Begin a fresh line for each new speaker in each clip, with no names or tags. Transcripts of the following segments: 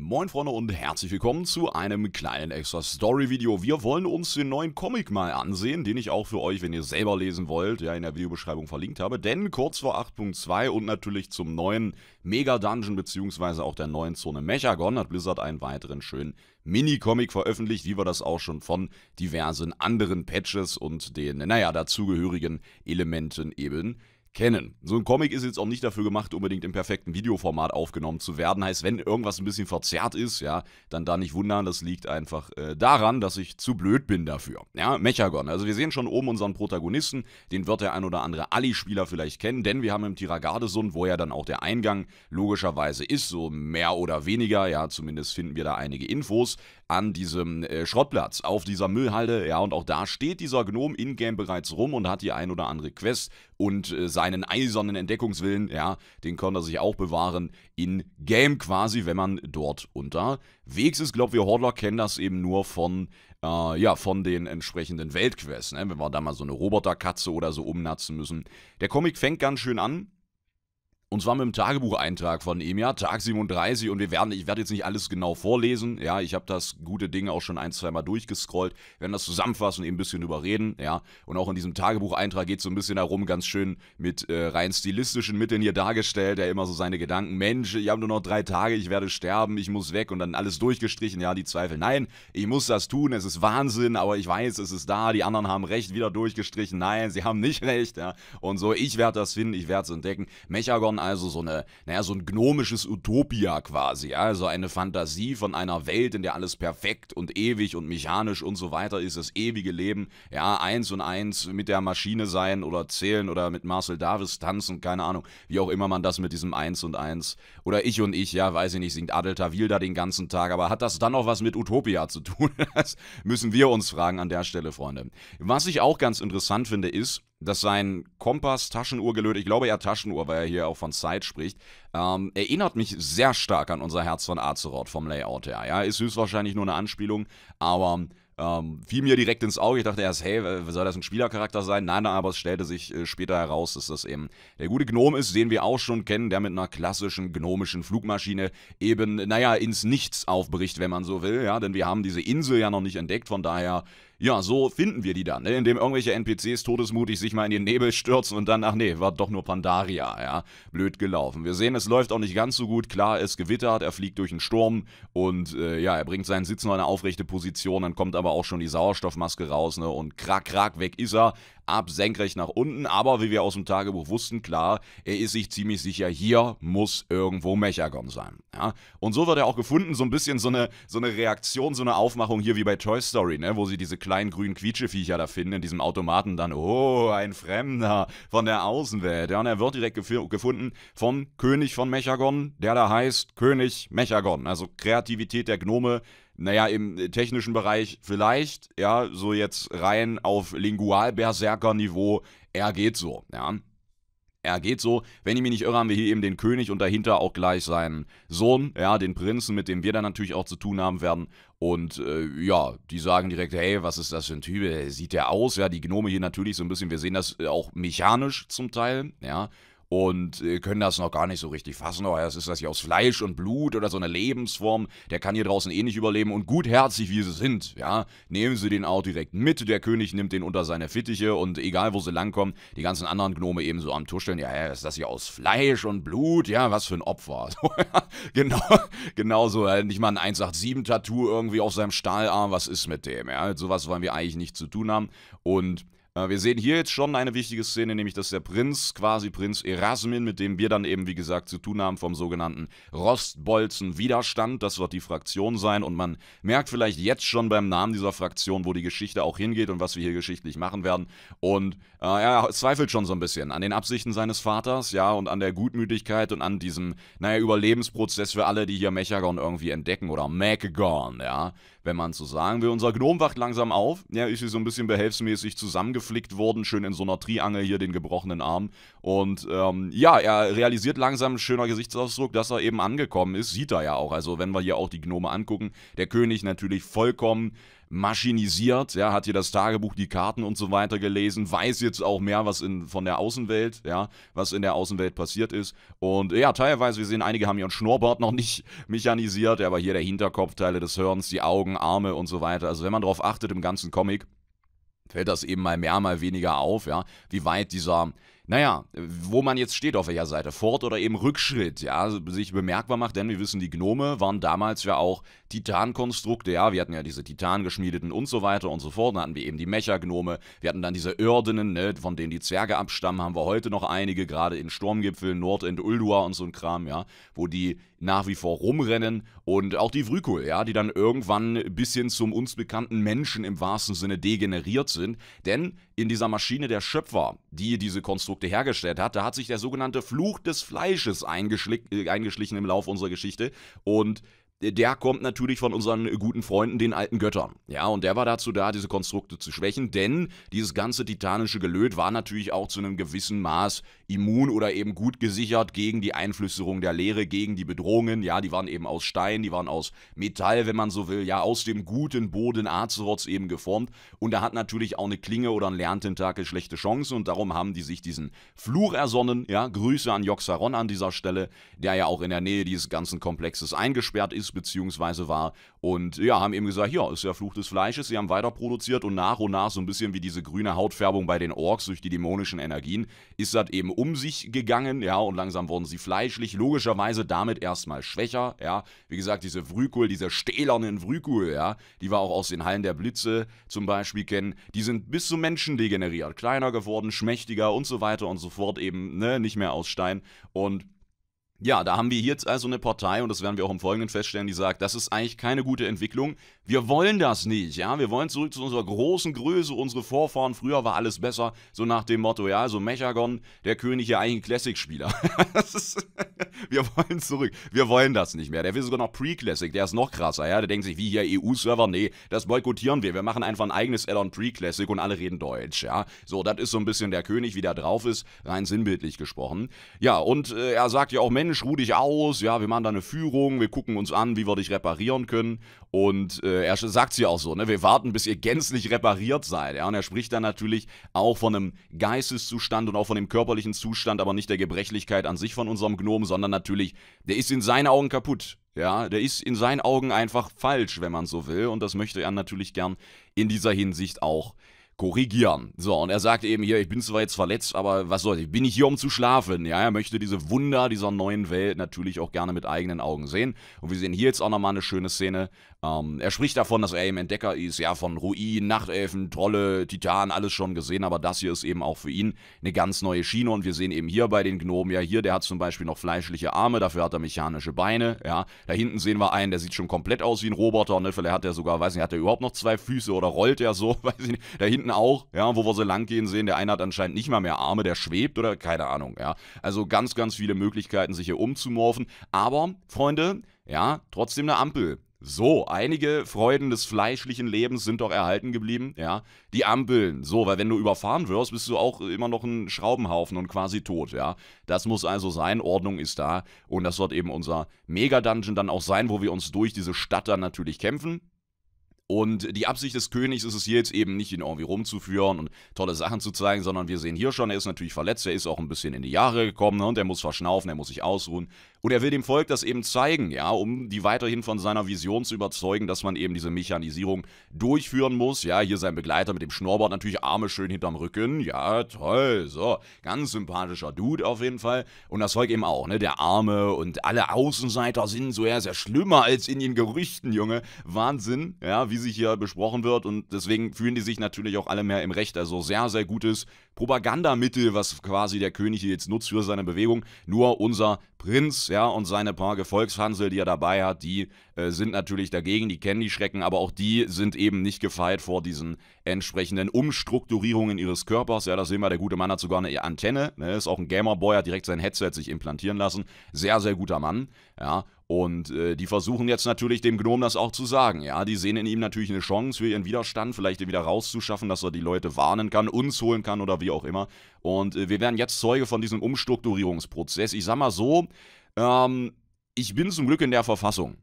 Moin Freunde und herzlich willkommen zu einem kleinen extra Story Video. Wir wollen uns den neuen Comic mal ansehen, den ich auch für euch, wenn ihr selber lesen wollt, ja in der Videobeschreibung verlinkt habe. Denn kurz vor 8.2 und natürlich zum neuen Mega Dungeon beziehungsweise auch der neuen Zone Mechagon hat Blizzard einen weiteren schönen Mini-Comic veröffentlicht, wie wir das auch schon von diversen anderen Patches und den, naja, dazugehörigen Elementen eben kennen. So ein Comic ist jetzt auch nicht dafür gemacht, unbedingt im perfekten Videoformat aufgenommen zu werden. Heißt, wenn irgendwas ein bisschen verzerrt ist, ja, dann da nicht wundern, das liegt einfach äh, daran, dass ich zu blöd bin dafür. Ja, Mechagon. Also wir sehen schon oben unseren Protagonisten, den wird der ein oder andere Ali-Spieler vielleicht kennen, denn wir haben im Tiragadesund, wo ja dann auch der Eingang logischerweise ist, so mehr oder weniger, ja, zumindest finden wir da einige Infos, an diesem äh, Schrottplatz, auf dieser Müllhalde. Ja, und auch da steht dieser Gnom in-game bereits rum und hat die ein oder andere Quest und äh, seinen eisernen Entdeckungswillen, ja, den konnte er sich auch bewahren in-game quasi, wenn man dort unterwegs ist. Glaubt, wir Hordler kennen das eben nur von Uh, ja, von den entsprechenden Weltquests. Ne? Wenn wir da mal so eine Roboterkatze oder so umnatzen müssen. Der Comic fängt ganz schön an. Und zwar mit dem Tagebucheintrag von ihm, ja, Tag 37. Und wir werden, ich werde jetzt nicht alles genau vorlesen. Ja, ich habe das gute Ding auch schon ein, zwei Mal durchgescrollt. Wir werden das zusammenfassen und eben ein bisschen überreden, Ja, und auch in diesem Tagebucheintrag geht es so ein bisschen darum, ganz schön mit äh, rein stilistischen Mitteln hier dargestellt. Er immer so seine Gedanken: Mensch, ich habe nur noch drei Tage, ich werde sterben, ich muss weg. Und dann alles durchgestrichen. Ja, die Zweifel: Nein, ich muss das tun, es ist Wahnsinn, aber ich weiß, es ist da. Die anderen haben recht, wieder durchgestrichen. Nein, sie haben nicht recht. Ja, und so, ich werde das finden, ich werde es entdecken. Mechagon also so eine, naja, so ein gnomisches Utopia quasi, ja? also eine Fantasie von einer Welt, in der alles perfekt und ewig und mechanisch und so weiter ist, das ewige Leben, ja, eins und eins mit der Maschine sein oder zählen oder mit Marcel Davis tanzen, keine Ahnung, wie auch immer man das mit diesem eins und eins oder ich und ich, ja, weiß ich nicht, singt Adel Tawil da den ganzen Tag, aber hat das dann noch was mit Utopia zu tun? Das müssen wir uns fragen an der Stelle, Freunde. Was ich auch ganz interessant finde, ist, dass sein Kompass, Taschenuhrgelöt, ich glaube eher Taschenuhr, weil er hier auch von Zeit spricht, ähm, erinnert mich sehr stark an unser Herz von Azeroth vom Layout her. Ja, ist höchstwahrscheinlich nur eine Anspielung, aber ähm, fiel mir direkt ins Auge. Ich dachte erst, hey, soll das ein Spielercharakter sein? Nein, nein, aber es stellte sich äh, später heraus, dass das eben der gute Gnom ist, den wir auch schon kennen, der mit einer klassischen gnomischen Flugmaschine eben, naja, ins Nichts aufbricht, wenn man so will. Ja, denn wir haben diese Insel ja noch nicht entdeckt, von daher ja, so finden wir die dann, ne? indem irgendwelche NPCs todesmutig sich mal in den Nebel stürzen und dann, ach nee, war doch nur Pandaria, ja. Blöd gelaufen. Wir sehen, es läuft auch nicht ganz so gut. Klar, es gewittert, er fliegt durch einen Sturm und äh, ja, er bringt seinen Sitz noch in eine aufrechte Position, dann kommt aber auch schon die Sauerstoffmaske raus ne? und krack, krack, weg ist er ab senkrecht nach unten. Aber wie wir aus dem Tagebuch wussten, klar, er ist sich ziemlich sicher, hier muss irgendwo Mechagon sein. Ja? Und so wird er auch gefunden, so ein bisschen so eine, so eine Reaktion, so eine Aufmachung hier wie bei Toy Story, ne? wo sie diese kleinen grünen Quietscheviecher da finden in diesem Automaten dann, oh, ein Fremder von der Außenwelt. Ja, und er wird direkt gef gefunden vom König von Mechagon, der da heißt König Mechagon. Also Kreativität der Gnome naja, im äh, technischen Bereich vielleicht, ja, so jetzt rein auf Lingual-Berserker-Niveau, er geht so, ja. Er geht so, wenn ich mich nicht irre, haben wir hier eben den König und dahinter auch gleich seinen Sohn, ja, den Prinzen, mit dem wir dann natürlich auch zu tun haben werden. Und äh, ja, die sagen direkt, hey, was ist das für ein Typ? Äh, sieht der aus? Ja, die Gnome hier natürlich so ein bisschen, wir sehen das äh, auch mechanisch zum Teil, ja und äh, können das noch gar nicht so richtig fassen. Oh, das ist das hier aus Fleisch und Blut oder so eine Lebensform. Der kann hier draußen eh nicht überleben. Und gutherzig, wie sie sind, ja, nehmen sie den auch direkt mit. Der König nimmt den unter seine Fittiche und egal, wo sie langkommen, die ganzen anderen Gnome eben so am Tuscheln. Ja, ist das hier aus Fleisch und Blut? Ja, was für ein Opfer. genau, genau so. nicht mal ein 187-Tattoo irgendwie auf seinem Stahlarm. Was ist mit dem? Ja, sowas wollen wir eigentlich nicht zu tun haben. Und äh, wir sehen hier jetzt schon eine wichtige Szene, nämlich dass der Prinz, quasi Prinz Erasmin, mit dem wir dann eben, wie gesagt, zu tun haben vom sogenannten Rostbolzen-Widerstand, das wird die Fraktion sein und man merkt vielleicht jetzt schon beim Namen dieser Fraktion, wo die Geschichte auch hingeht und was wir hier geschichtlich machen werden und äh, er zweifelt schon so ein bisschen an den Absichten seines Vaters, ja, und an der Gutmütigkeit und an diesem, naja, Überlebensprozess für alle, die hier Mechagon irgendwie entdecken oder Mechagon, ja, wenn man so sagen will. Unser Gnom wacht langsam auf. Ja, ich ist so ein bisschen behelfsmäßig zusammengeflickt worden, schön in so einer Triangel hier den gebrochenen Arm. Und ähm, ja, er realisiert langsam, schöner Gesichtsausdruck, dass er eben angekommen ist. Sieht er ja auch. Also wenn wir hier auch die Gnome angucken, der König natürlich vollkommen maschinisiert, ja, hat hier das Tagebuch, die Karten und so weiter gelesen, weiß jetzt auch mehr, was in, von der Außenwelt, ja, was in der Außenwelt passiert ist. Und ja, teilweise, wir sehen, einige haben ihren Schnurrbart noch nicht mechanisiert, aber hier der Hinterkopf, Teile des Hirns, die Augen, Arme und so weiter. Also wenn man darauf achtet im ganzen Comic, fällt das eben mal mehr, mal weniger auf, ja, wie weit dieser naja, wo man jetzt steht, auf welcher Seite, Fort oder eben Rückschritt, ja, also, sich bemerkbar macht, denn wir wissen, die Gnome waren damals ja auch Titankonstrukte, ja, wir hatten ja diese Titangeschmiedeten und so weiter und so fort, dann hatten wir eben die Mecha-Gnome, wir hatten dann diese Ördenen, ne, von denen die Zwerge abstammen, haben wir heute noch einige, gerade in Sturmgipfeln, Nordend, Uldua und so ein Kram, ja, wo die nach wie vor rumrennen und auch die Vrykul, ja, die dann irgendwann bis hin zum uns bekannten Menschen im wahrsten Sinne degeneriert sind. Denn in dieser Maschine der Schöpfer, die diese Konstrukte hergestellt hat, da hat sich der sogenannte Fluch des Fleisches äh, eingeschlichen im Laufe unserer Geschichte und der kommt natürlich von unseren guten Freunden, den alten Göttern. Ja, und der war dazu da, diese Konstrukte zu schwächen, denn dieses ganze titanische Gelöt war natürlich auch zu einem gewissen Maß immun oder eben gut gesichert gegen die Einflüsserung der Lehre, gegen die Bedrohungen. Ja, die waren eben aus Stein, die waren aus Metall, wenn man so will, ja, aus dem guten Boden Azeroths eben geformt. Und da hat natürlich auch eine Klinge oder ein Lerntentakel schlechte Chancen und darum haben die sich diesen Fluch ersonnen. Ja, Grüße an Joxaron an dieser Stelle, der ja auch in der Nähe dieses ganzen Komplexes eingesperrt ist ist beziehungsweise war. Und ja, haben eben gesagt, ja, ist ja Fluch des Fleisches. Sie haben weiter produziert und nach und nach so ein bisschen wie diese grüne Hautfärbung bei den Orks durch die dämonischen Energien ist das eben um sich gegangen, ja, und langsam wurden sie fleischlich, logischerweise damit erstmal schwächer, ja. Wie gesagt, diese Vrykul, diese stählernen Vrykul, ja, die wir auch aus den Hallen der Blitze zum Beispiel kennen, die sind bis zu Menschen degeneriert, kleiner geworden, schmächtiger und so weiter und so fort eben, ne, nicht mehr aus Stein und ja, da haben wir jetzt also eine Partei, und das werden wir auch im Folgenden feststellen, die sagt, das ist eigentlich keine gute Entwicklung. Wir wollen das nicht, ja. Wir wollen zurück zu unserer großen Größe, unsere Vorfahren. Früher war alles besser, so nach dem Motto, ja, so Mechagon, der König hier eigentlich ein Classic-Spieler. wir wollen zurück. Wir wollen das nicht mehr. Der will sogar noch Pre-Classic, der ist noch krasser, ja. Der denkt sich, wie hier EU-Server, nee, das boykottieren wir. Wir machen einfach ein eigenes Add-on Pre-Classic und alle reden Deutsch, ja. So, das ist so ein bisschen der König, wie der drauf ist, rein sinnbildlich gesprochen. Ja, und äh, er sagt ja auch, Mensch, ruh dich aus, ja, wir machen da eine Führung, wir gucken uns an, wie wir dich reparieren können. Und äh, äh, er sagt sie auch so, ne? Wir warten, bis ihr gänzlich repariert seid. Ja? Und er spricht dann natürlich auch von einem Geisteszustand und auch von dem körperlichen Zustand, aber nicht der Gebrechlichkeit an sich von unserem Gnom, sondern natürlich, der ist in seinen Augen kaputt. Ja, der ist in seinen Augen einfach falsch, wenn man so will. Und das möchte er natürlich gern in dieser Hinsicht auch korrigieren. So, und er sagt eben hier, ich bin zwar jetzt verletzt, aber was soll ich bin ich hier, um zu schlafen. Ja, er möchte diese Wunder dieser neuen Welt natürlich auch gerne mit eigenen Augen sehen. Und wir sehen hier jetzt auch nochmal eine schöne Szene. Ähm, er spricht davon, dass er eben Entdecker ist, ja, von Ruinen, Nachtelfen, Trolle, Titan, alles schon gesehen, aber das hier ist eben auch für ihn eine ganz neue Schiene. Und wir sehen eben hier bei den Gnomen, ja, hier, der hat zum Beispiel noch fleischliche Arme, dafür hat er mechanische Beine, ja. Da hinten sehen wir einen, der sieht schon komplett aus wie ein Roboter, ne, vielleicht hat er sogar, weiß nicht, hat er überhaupt noch zwei Füße oder rollt er so, weiß ich nicht. Da hinten Leuten auch, ja, wo wir so lang gehen sehen, der eine hat anscheinend nicht mal mehr Arme, der schwebt oder keine Ahnung, ja. Also ganz, ganz viele Möglichkeiten, sich hier umzumorphen. Aber, Freunde, ja, trotzdem eine Ampel. So, einige Freuden des fleischlichen Lebens sind doch erhalten geblieben, ja. Die Ampeln, so, weil wenn du überfahren wirst, bist du auch immer noch ein Schraubenhaufen und quasi tot, ja. Das muss also sein, Ordnung ist da und das wird eben unser Mega-Dungeon dann auch sein, wo wir uns durch diese Stadt dann natürlich kämpfen, und die Absicht des Königs ist es hier jetzt eben nicht, ihn irgendwie rumzuführen und tolle Sachen zu zeigen, sondern wir sehen hier schon, er ist natürlich verletzt, er ist auch ein bisschen in die Jahre gekommen ne? und er muss verschnaufen, er muss sich ausruhen. Und er will dem Volk das eben zeigen, ja, um die weiterhin von seiner Vision zu überzeugen, dass man eben diese Mechanisierung durchführen muss. Ja, hier sein Begleiter mit dem Schnurrbart, natürlich Arme schön hinterm Rücken. Ja, toll, so. Ganz sympathischer Dude auf jeden Fall. Und das Volk eben auch, ne, der Arme und alle Außenseiter sind so, eher sehr schlimmer als in den Gerüchten, Junge. Wahnsinn, ja, wie sich hier besprochen wird. Und deswegen fühlen die sich natürlich auch alle mehr im Recht. Also sehr, sehr gutes Propagandamittel, was quasi der König hier jetzt nutzt für seine Bewegung. Nur unser Prinz, ja, und seine paar Gefolgshansel, die er dabei hat, die äh, sind natürlich dagegen, die kennen die Schrecken, aber auch die sind eben nicht gefeit vor diesen entsprechenden Umstrukturierungen ihres Körpers. Ja, da sehen wir, der gute Mann hat sogar eine Antenne, ne? ist auch ein Gamerboy, hat direkt sein Headset sich implantieren lassen. Sehr, sehr guter Mann, ja. Und äh, die versuchen jetzt natürlich dem Gnom das auch zu sagen. Ja, die sehen in ihm natürlich eine Chance für ihren Widerstand, vielleicht ihn wieder rauszuschaffen, dass er die Leute warnen kann, uns holen kann oder wie auch immer. Und äh, wir werden jetzt Zeuge von diesem Umstrukturierungsprozess. Ich sag mal so, ähm, ich bin zum Glück in der Verfassung,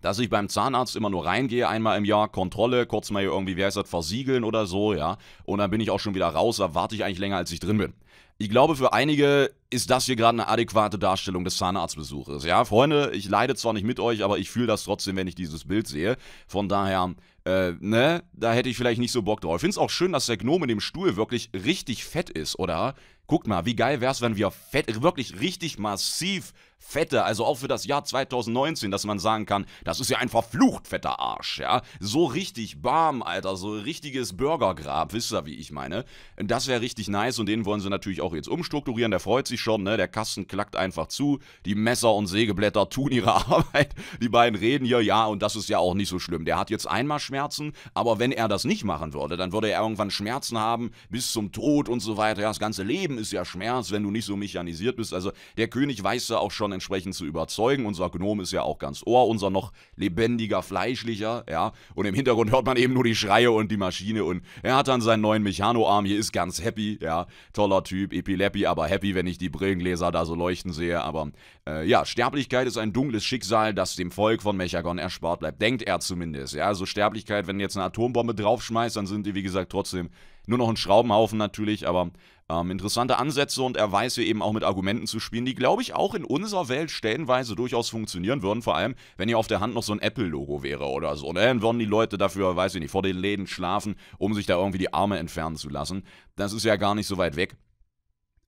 dass ich beim Zahnarzt immer nur reingehe, einmal im Jahr, Kontrolle, kurz mal irgendwie, wie heißt das, versiegeln oder so, ja. Und dann bin ich auch schon wieder raus, da warte ich eigentlich länger, als ich drin bin. Ich glaube, für einige ist das hier gerade eine adäquate Darstellung des Zahnarztbesuches. Ja, Freunde, ich leide zwar nicht mit euch, aber ich fühle das trotzdem, wenn ich dieses Bild sehe. Von daher, äh, ne, da hätte ich vielleicht nicht so Bock drauf. Ich finde es auch schön, dass der Gnome in dem Stuhl wirklich richtig fett ist, oder? Guckt mal, wie geil wäre es, wenn wir fett, wirklich richtig massiv fette, also auch für das Jahr 2019, dass man sagen kann, das ist ja ein verflucht fetter Arsch, ja. So richtig Bam, Alter, so richtiges Burgergrab, wisst ihr, wie ich meine. Das wäre richtig nice und den wollen sie natürlich auch jetzt umstrukturieren, der freut sich schon, ne, der Kasten klackt einfach zu, die Messer und Sägeblätter tun ihre Arbeit, die beiden reden hier, ja, und das ist ja auch nicht so schlimm. Der hat jetzt einmal Schmerzen, aber wenn er das nicht machen würde, dann würde er irgendwann Schmerzen haben bis zum Tod und so weiter, ja, das ganze Leben ist ja Schmerz, wenn du nicht so mechanisiert bist. Also der König weiß da auch schon entsprechend zu überzeugen. Unser Gnom ist ja auch ganz Ohr, unser noch lebendiger, fleischlicher, ja. Und im Hintergrund hört man eben nur die Schreie und die Maschine und er hat dann seinen neuen Mechanoarm. Hier ist ganz happy, ja. Toller Typ, Epileppi, aber happy, wenn ich die Brillengläser da so leuchten sehe. Aber äh, ja, Sterblichkeit ist ein dunkles Schicksal, das dem Volk von Mechagon erspart bleibt. Denkt er zumindest, ja. Also Sterblichkeit, wenn jetzt eine Atombombe draufschmeißt, dann sind die, wie gesagt, trotzdem nur noch ein Schraubenhaufen natürlich, aber ähm, interessante Ansätze und er weiß hier eben auch mit Argumenten zu spielen, die, glaube ich, auch in unserer Welt stellenweise durchaus funktionieren würden. Vor allem, wenn hier auf der Hand noch so ein Apple-Logo wäre oder so. Ne? dann würden die Leute dafür, weiß ich nicht, vor den Läden schlafen, um sich da irgendwie die Arme entfernen zu lassen. Das ist ja gar nicht so weit weg.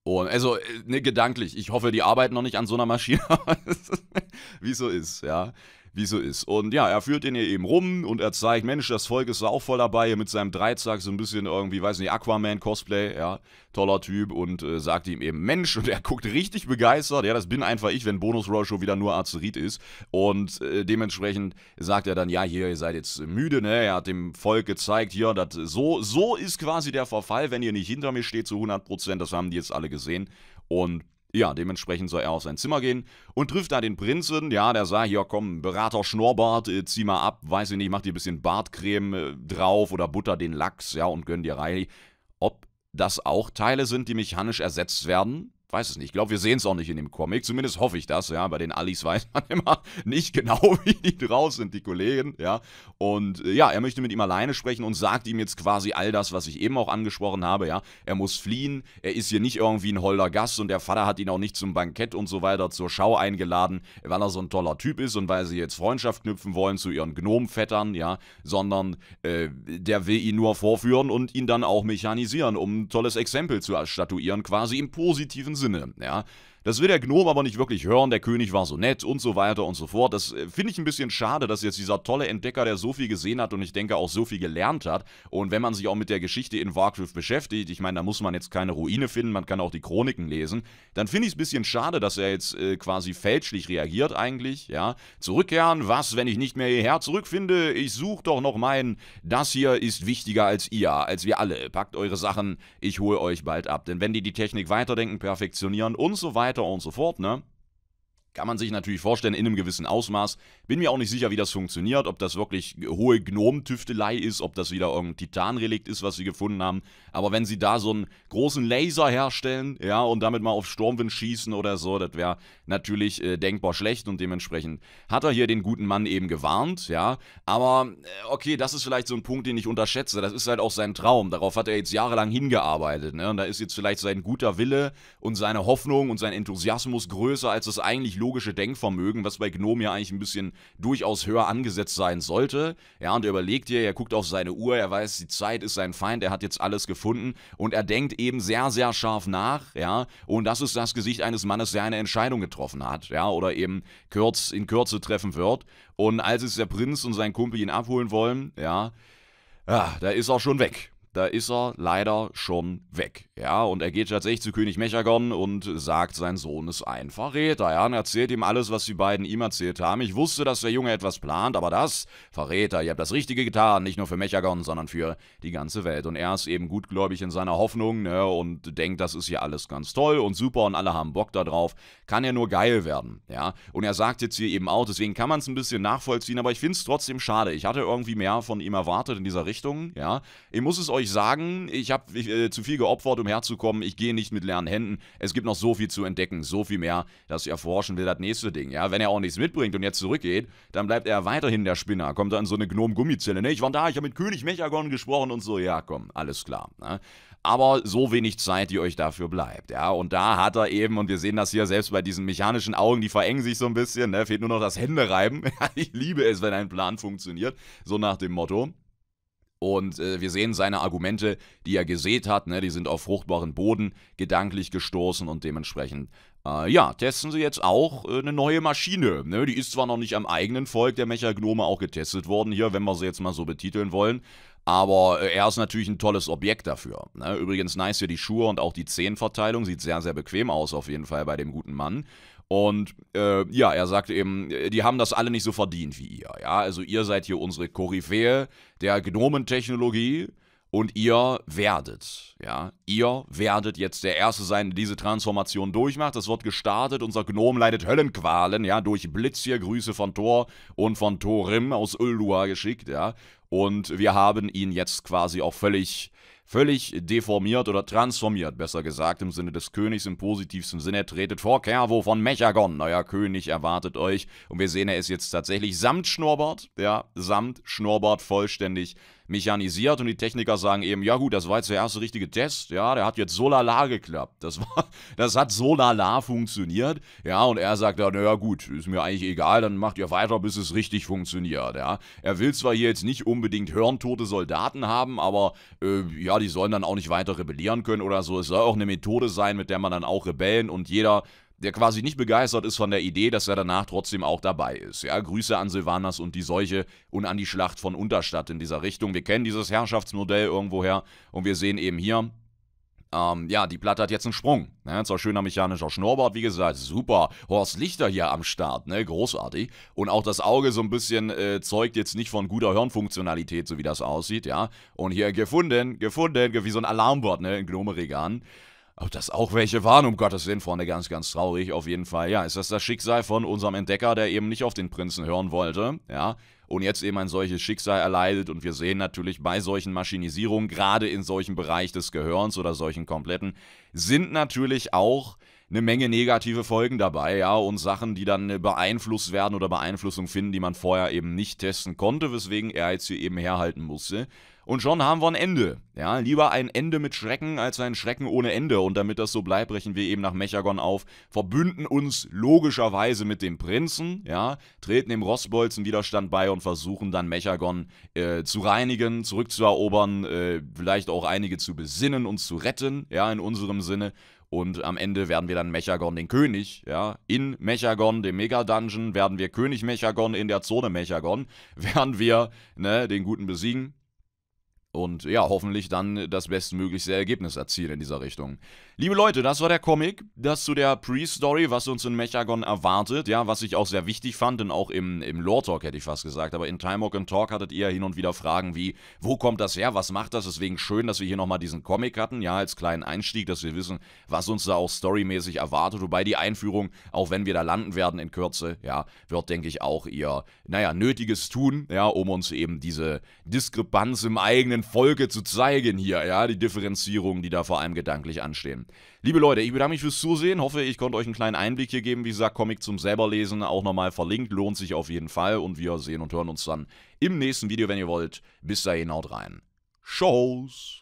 Und also, äh, ne, gedanklich. Ich hoffe, die arbeiten noch nicht an so einer Maschine, wie es so ist, ja wie so ist. Und ja, er führt ihn hier eben rum und er zeigt, Mensch, das Volk ist da auch voll dabei, hier mit seinem Dreizack, so ein bisschen irgendwie, weiß nicht, Aquaman-Cosplay, ja, toller Typ und äh, sagt ihm eben, Mensch, und er guckt richtig begeistert, ja, das bin einfach ich, wenn Bonus Roll schon wieder nur Azerit ist. Und äh, dementsprechend sagt er dann, ja, hier, ihr seid jetzt müde, ne, er hat dem Volk gezeigt, hier, dat, so, so ist quasi der Verfall, wenn ihr nicht hinter mir steht zu 100%, das haben die jetzt alle gesehen. Und ja, dementsprechend soll er auf sein Zimmer gehen und trifft da den Prinzen. Ja, der sagt, hier komm, Berater Schnorbart, äh, zieh mal ab, weiß ich nicht, mach dir ein bisschen Bartcreme äh, drauf oder butter den Lachs, ja, und gönn dir rein. Ob das auch Teile sind, die mechanisch ersetzt werden? weiß es nicht. Ich glaube, wir sehen es auch nicht in dem Comic. Zumindest hoffe ich das, ja. Bei den Allis weiß man immer nicht genau, wie die drauf sind, die Kollegen, ja. Und äh, ja, er möchte mit ihm alleine sprechen und sagt ihm jetzt quasi all das, was ich eben auch angesprochen habe, ja. Er muss fliehen, er ist hier nicht irgendwie ein holder Gast und der Vater hat ihn auch nicht zum Bankett und so weiter zur Schau eingeladen, weil er so ein toller Typ ist und weil sie jetzt Freundschaft knüpfen wollen zu ihren Gnomenvettern, ja. Sondern äh, der will ihn nur vorführen und ihn dann auch mechanisieren, um ein tolles Exempel zu statuieren, quasi im positiven Sinne. Sinne, ja. Das will der Gnome aber nicht wirklich hören, der König war so nett und so weiter und so fort. Das äh, finde ich ein bisschen schade, dass jetzt dieser tolle Entdecker, der so viel gesehen hat und ich denke auch so viel gelernt hat. Und wenn man sich auch mit der Geschichte in Warcraft beschäftigt, ich meine, da muss man jetzt keine Ruine finden, man kann auch die Chroniken lesen, dann finde ich es ein bisschen schade, dass er jetzt äh, quasi fälschlich reagiert eigentlich, ja. Zurückkehren, was, wenn ich nicht mehr hierher zurückfinde? Ich suche doch noch meinen. Das hier ist wichtiger als ihr, als wir alle. Packt eure Sachen, ich hole euch bald ab. Denn wenn die die Technik weiterdenken, perfektionieren und so weiter, weiter und so Kann man sich natürlich vorstellen, in einem gewissen Ausmaß. Bin mir auch nicht sicher, wie das funktioniert, ob das wirklich hohe Gnomentüftelei ist, ob das wieder irgendein Titanrelikt ist, was sie gefunden haben. Aber wenn sie da so einen großen Laser herstellen, ja, und damit mal auf Sturmwind schießen oder so, das wäre natürlich äh, denkbar schlecht und dementsprechend hat er hier den guten Mann eben gewarnt, ja. Aber äh, okay, das ist vielleicht so ein Punkt, den ich unterschätze. Das ist halt auch sein Traum. Darauf hat er jetzt jahrelang hingearbeitet, ne? Und da ist jetzt vielleicht sein guter Wille und seine Hoffnung und sein Enthusiasmus größer, als es eigentlich logische Denkvermögen, was bei Gnome ja eigentlich ein bisschen durchaus höher angesetzt sein sollte. Ja, und er überlegt hier, er guckt auf seine Uhr, er weiß, die Zeit ist sein Feind, er hat jetzt alles gefunden und er denkt eben sehr, sehr scharf nach, ja, und das ist das Gesicht eines Mannes, der eine Entscheidung getroffen hat, ja, oder eben kurz, in Kürze treffen wird. Und als es der Prinz und sein Kumpel ihn abholen wollen, ja, ah, da ist er schon weg da ist er leider schon weg. Ja, und er geht tatsächlich zu König Mechagon und sagt, sein Sohn ist ein Verräter. Ja, und erzählt ihm alles, was die beiden ihm erzählt haben. Ich wusste, dass der Junge etwas plant, aber das, Verräter, ihr habt das Richtige getan. Nicht nur für Mechagon, sondern für die ganze Welt. Und er ist eben gutgläubig in seiner Hoffnung ne, und denkt, das ist hier alles ganz toll und super und alle haben Bock darauf. Kann ja nur geil werden. Ja, und er sagt jetzt hier eben auch, deswegen kann man es ein bisschen nachvollziehen, aber ich finde es trotzdem schade. Ich hatte irgendwie mehr von ihm erwartet in dieser Richtung. Ja, ich muss es euch euch sagen, ich habe äh, zu viel geopfert, um herzukommen. Ich gehe nicht mit leeren Händen. Es gibt noch so viel zu entdecken, so viel mehr, dass ich erforschen will, das nächste Ding. Ja, wenn er auch nichts mitbringt und jetzt zurückgeht, dann bleibt er weiterhin der Spinner. Kommt dann so eine Gnom-Gummizelle. Ne, ich war da, ich habe mit König Mechagon gesprochen und so. Ja, komm, alles klar. Ne? Aber so wenig Zeit, die euch dafür bleibt. Ja, und da hat er eben, und wir sehen das hier selbst bei diesen mechanischen Augen, die verengen sich so ein bisschen. Ne? Fehlt nur noch das Händereiben. ich liebe es, wenn ein Plan funktioniert. So nach dem Motto. Und äh, wir sehen seine Argumente, die er gesät hat, ne, die sind auf fruchtbaren Boden gedanklich gestoßen und dementsprechend, äh, ja, testen sie jetzt auch äh, eine neue Maschine. Ne? Die ist zwar noch nicht am eigenen Volk der Mechagnome auch getestet worden, hier, wenn wir sie jetzt mal so betiteln wollen, aber äh, er ist natürlich ein tolles Objekt dafür. Ne? Übrigens nice hier die Schuhe und auch die Zehenverteilung. Sieht sehr, sehr bequem aus auf jeden Fall bei dem guten Mann. Und äh, ja, er sagt eben, die haben das alle nicht so verdient wie ihr. Ja, also ihr seid hier unsere Koryphäe der Gnomentechnologie und ihr werdet, ja, ihr werdet jetzt der Erste sein, der diese Transformation durchmacht. Das wird gestartet, unser Gnom leidet Höllenqualen, ja, durch Blitz hier, Grüße von Thor und von Thorim aus Uldua geschickt, ja. Und wir haben ihn jetzt quasi auch völlig völlig deformiert oder transformiert, besser gesagt, im Sinne des Königs, im positivsten Sinne, Er tretet vor Kervo von Mechagon, euer König erwartet euch. Und wir sehen, er ist jetzt tatsächlich samt Schnurrbart, ja, samt Schnurrbart vollständig mechanisiert und die Techniker sagen eben, ja gut, das war jetzt der erste richtige Test, ja, der hat jetzt so lala geklappt. Das, war, das hat so lala funktioniert, ja, und er sagt dann, naja gut, ist mir eigentlich egal, dann macht ihr weiter, bis es richtig funktioniert, ja. Er will zwar hier jetzt nicht unbedingt hörntote Soldaten haben, aber äh, ja, die sollen dann auch nicht weiter rebellieren können oder so. Es soll auch eine Methode sein, mit der man dann auch Rebellen und jeder der quasi nicht begeistert ist von der Idee, dass er danach trotzdem auch dabei ist. Ja, Grüße an Silvanas und die Seuche und an die Schlacht von Unterstadt in dieser Richtung. Wir kennen dieses Herrschaftsmodell irgendwoher und wir sehen eben hier, ähm, ja, die Platte hat jetzt einen Sprung. Ne? Zwar schöner mechanischer Schnurrbart, wie gesagt, super. Horst Lichter hier am Start, ne? Großartig. Und auch das Auge so ein bisschen äh, zeugt jetzt nicht von guter Hirnfunktionalität, so wie das aussieht, ja. Und hier gefunden, gefunden, wie so ein Alarmbord, ne? In Gnome-Regan. Ob das auch welche waren, um Gottes Willen, Freunde, ganz, ganz traurig auf jeden Fall. Ja, ist das das Schicksal von unserem Entdecker, der eben nicht auf den Prinzen hören wollte, ja, und jetzt eben ein solches Schicksal erleidet und wir sehen natürlich bei solchen Maschinisierungen, gerade in solchen Bereich des Gehirns oder solchen kompletten, sind natürlich auch eine Menge negative Folgen dabei, ja, und Sachen, die dann beeinflusst werden oder Beeinflussung finden, die man vorher eben nicht testen konnte, weswegen er jetzt hier eben herhalten musste. Und schon haben wir ein Ende. Ja, lieber ein Ende mit Schrecken als ein Schrecken ohne Ende. Und damit das so bleibt, brechen wir eben nach Mechagon auf, verbünden uns logischerweise mit dem Prinzen, ja, treten dem Rossbolzen Widerstand bei und versuchen dann Mechagon äh, zu reinigen, zurückzuerobern, äh, vielleicht auch einige zu besinnen und zu retten, ja, in unserem Sinne. Und am Ende werden wir dann Mechagon, den König, ja, in Mechagon, dem Mega-Dungeon, werden wir König Mechagon in der Zone Mechagon, werden wir, ne, den Guten besiegen und ja, hoffentlich dann das bestmöglichste Ergebnis erzielen in dieser Richtung. Liebe Leute, das war der Comic, das zu der Pre-Story, was uns in Mechagon erwartet, ja, was ich auch sehr wichtig fand, denn auch im, im Lore-Talk hätte ich fast gesagt, aber in Time Walk and Talk hattet ihr hin und wieder Fragen wie, wo kommt das her, was macht das, deswegen schön, dass wir hier nochmal diesen Comic hatten, ja, als kleinen Einstieg, dass wir wissen, was uns da auch storymäßig erwartet, wobei die Einführung, auch wenn wir da landen werden in Kürze, ja, wird, denke ich, auch ihr, naja, Nötiges tun, ja, um uns eben diese Diskrepanz im eigenen in Folge zu zeigen hier, ja, die Differenzierungen, die da vor allem gedanklich anstehen. Liebe Leute, ich bedanke mich fürs Zusehen, hoffe, ich konnte euch einen kleinen Einblick hier geben, wie gesagt, Comic zum selberlesen, auch nochmal verlinkt, lohnt sich auf jeden Fall und wir sehen und hören uns dann im nächsten Video, wenn ihr wollt. Bis dahin, haut rein. Shows!